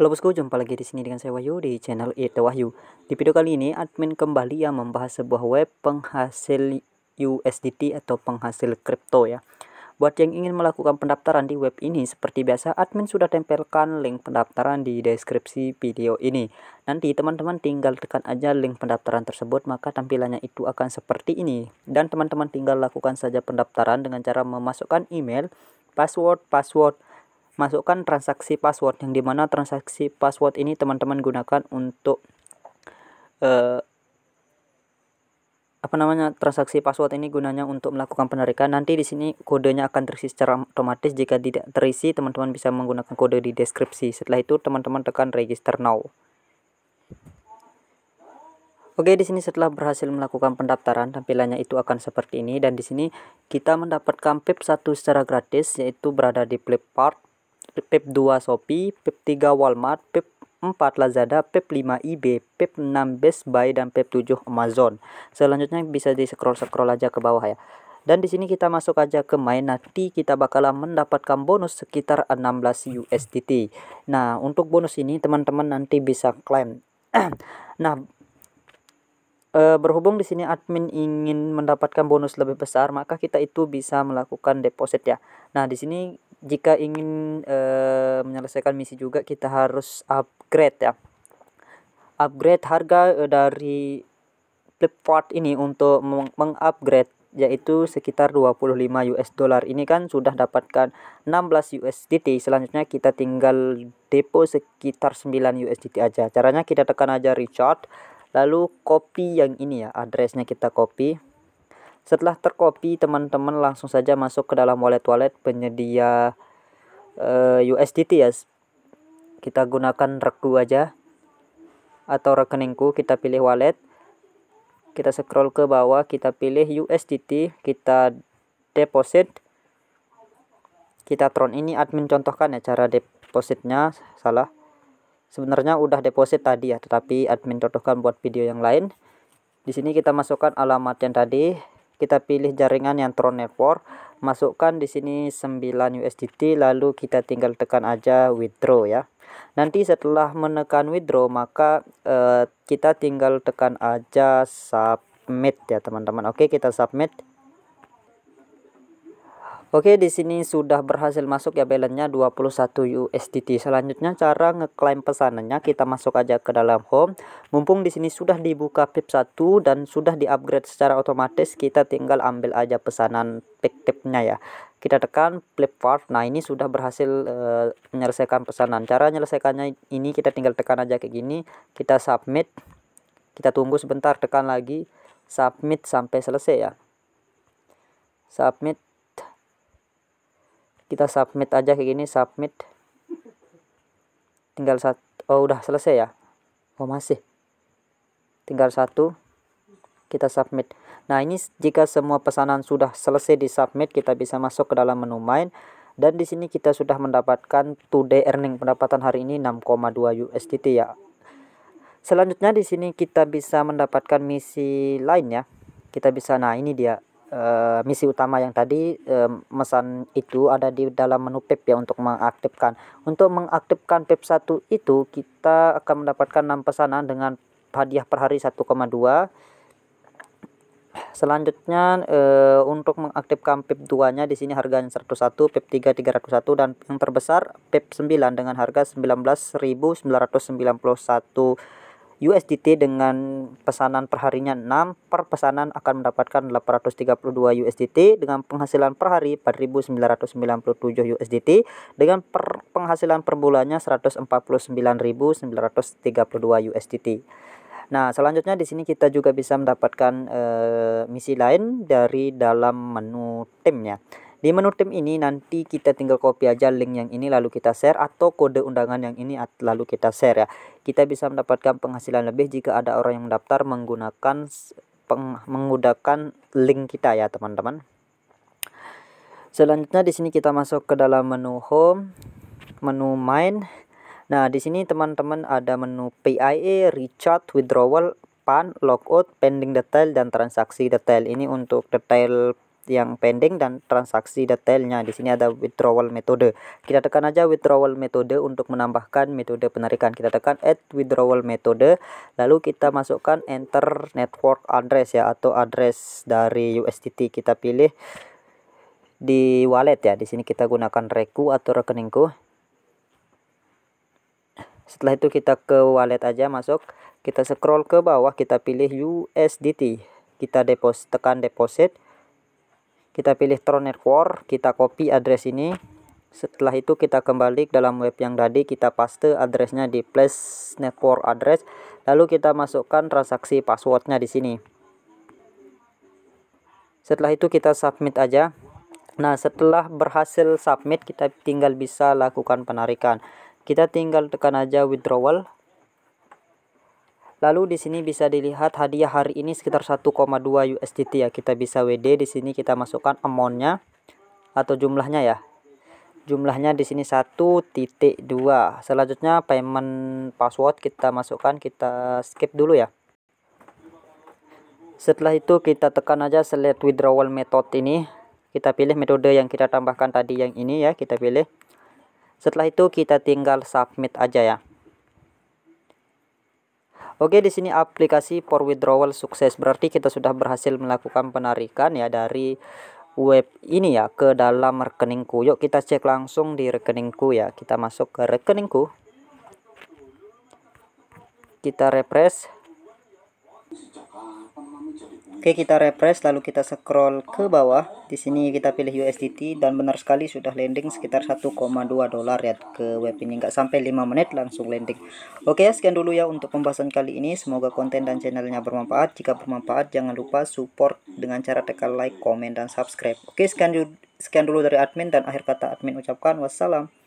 Halo bosku, jumpa lagi di sini dengan saya Wahyu di channel Ita Wahyu. Di video kali ini, admin kembali yang membahas sebuah web penghasil USDT atau penghasil kripto ya. Buat yang ingin melakukan pendaftaran di web ini, seperti biasa admin sudah tempelkan link pendaftaran di deskripsi video ini. Nanti teman-teman tinggal tekan aja link pendaftaran tersebut, maka tampilannya itu akan seperti ini. Dan teman-teman tinggal lakukan saja pendaftaran dengan cara memasukkan email, password, password, masukkan transaksi password yang dimana transaksi password ini teman-teman gunakan untuk eh, apa namanya transaksi password ini gunanya untuk melakukan penarikan nanti di sini kodenya akan terisi secara otomatis jika tidak terisi teman-teman bisa menggunakan kode di deskripsi setelah itu teman-teman tekan register now Oke, di sini setelah berhasil melakukan pendaftaran, tampilannya itu akan seperti ini dan di sini kita mendapatkan PIP 1 secara gratis yaitu berada di Flipkart, PEP 2 Shopee, PEP 3 Walmart, PEP 4 Lazada, PEP 5 eBay, PEP 6 Best Buy dan PEP 7 Amazon. Selanjutnya bisa di scroll-scroll aja ke bawah ya. Dan di sini kita masuk aja ke main nanti kita bakalan mendapatkan bonus sekitar 16 USDT. Nah, untuk bonus ini teman-teman nanti bisa klaim. nah, eh, berhubung di sini admin ingin mendapatkan bonus lebih besar, maka kita itu bisa melakukan deposit ya. Nah, di sini jika ingin e, menyelesaikan misi juga kita harus upgrade ya upgrade harga eh, dari Flipkart ini untuk mengupgrade yaitu sekitar 25 US dollar. Ini kan sudah dapatkan 16 USDT. Selanjutnya kita tinggal depo sekitar 9 USDT aja. Caranya kita tekan aja recharge lalu copy yang ini ya, addressnya kita copy. Setelah terkopi teman-teman langsung saja masuk ke dalam wallet-wallet penyedia uh, eh, USDT ya. Kita gunakan reku aja atau rekeningku, kita pilih wallet. Kita scroll ke bawah, kita pilih USDT, kita deposit. Kita tron ini admin contohkan ya cara depositnya salah. Sebenarnya udah deposit tadi ya, tetapi admin contohkan buat video yang lain. Di sini kita masukkan alamat yang tadi, kita pilih jaringan yang Tron Network masukkan di sini 9 USDT lalu kita tinggal tekan aja withdraw ya nanti setelah menekan withdraw maka eh, kita tinggal tekan aja submit ya teman-teman oke kita submit Oke, di sini sudah berhasil masuk ya balance-nya 21 USDT. Selanjutnya cara ngeklaim pesanannya kita masuk aja ke dalam home. Mumpung di sini sudah dibuka pip 1 dan sudah di-upgrade secara otomatis, kita tinggal ambil aja pesanan tipnya ya. Kita tekan flip part. Nah, ini sudah berhasil uh, menyelesaikan pesanan. Cara menyelesaikannya ini kita tinggal tekan aja kayak gini, kita submit. Kita tunggu sebentar, tekan lagi submit sampai selesai ya. Submit kita submit aja kayak gini submit tinggal satu oh udah selesai ya oh masih tinggal satu kita submit nah ini jika semua pesanan sudah selesai di submit kita bisa masuk ke dalam menu main dan di sini kita sudah mendapatkan today earning pendapatan hari ini 6,2 USDT ya selanjutnya di sini kita bisa mendapatkan misi lain ya kita bisa nah ini dia uh, misi utama yang tadi uh, mesan itu ada di dalam menu PEP ya untuk mengaktifkan. Untuk mengaktifkan PEP 1 itu kita akan mendapatkan 6 pesanan dengan hadiah per hari 1,2. Selanjutnya uh, untuk mengaktifkan PEP 2-nya di sini harganya 101, PEP 3 301 dan yang terbesar PEP 9 dengan harga 19.991 USDT dengan pesanan perharinya 6 per pesanan akan mendapatkan 832 USDT dengan penghasilan per hari 4997 USDT dengan per penghasilan per bulannya 149.932 USDT. Nah, selanjutnya di sini kita juga bisa mendapatkan e, misi lain dari dalam menu timnya. Di menu tim ini nanti kita tinggal copy aja link yang ini lalu kita share atau kode undangan yang ini lalu kita share ya. Kita bisa mendapatkan penghasilan lebih jika ada orang yang mendaftar menggunakan peng, menggunakan link kita ya teman-teman. Selanjutnya di sini kita masuk ke dalam menu home, menu main. Nah, di sini teman-teman ada menu PIA, recharge, withdrawal, pan, logout, pending detail dan transaksi detail. Ini untuk detail yang pending dan transaksi detailnya. Di sini ada withdrawal metode. Kita tekan aja withdrawal metode untuk menambahkan metode penarikan. Kita tekan add withdrawal metode, lalu kita masukkan enter network address ya atau address dari USDT kita pilih di wallet ya. Di sini kita gunakan reku atau rekeningku. Setelah itu kita ke wallet aja masuk, kita scroll ke bawah, kita pilih USDT. Kita deposit tekan deposit kita pilih Tron Network kita copy address ini setelah itu kita kembali ke dalam web yang tadi kita paste addressnya di place network address lalu kita masukkan transaksi passwordnya di sini setelah itu kita submit aja nah setelah berhasil submit kita tinggal bisa lakukan penarikan kita tinggal tekan aja withdrawal Lalu di sini bisa dilihat hadiah hari ini sekitar 1,2 USDT ya. Kita bisa WD di sini kita masukkan amountnya atau jumlahnya ya. Jumlahnya di sini 1.2. Selanjutnya payment password kita masukkan, kita skip dulu ya. Setelah itu kita tekan aja select withdrawal method ini. Kita pilih metode yang kita tambahkan tadi yang ini ya, kita pilih. Setelah itu kita tinggal submit aja ya. Oke, di sini aplikasi for withdrawal sukses. Berarti kita sudah berhasil melakukan penarikan ya dari web ini ya ke dalam rekeningku. Yuk kita cek langsung di rekeningku ya. Kita masuk ke rekeningku. Kita refresh. Oke, kita refresh lalu kita scroll ke bawah. Di sini kita pilih USDT dan benar sekali sudah landing sekitar 1,2 dolar ya ke web ini. Nggak sampai 5 menit langsung landing. Oke, sekian dulu ya untuk pembahasan kali ini. Semoga konten dan channelnya bermanfaat. Jika bermanfaat, jangan lupa support dengan cara tekan like, komen, dan subscribe. Oke, sekian, sekian dulu dari admin dan akhir kata admin ucapkan wassalam.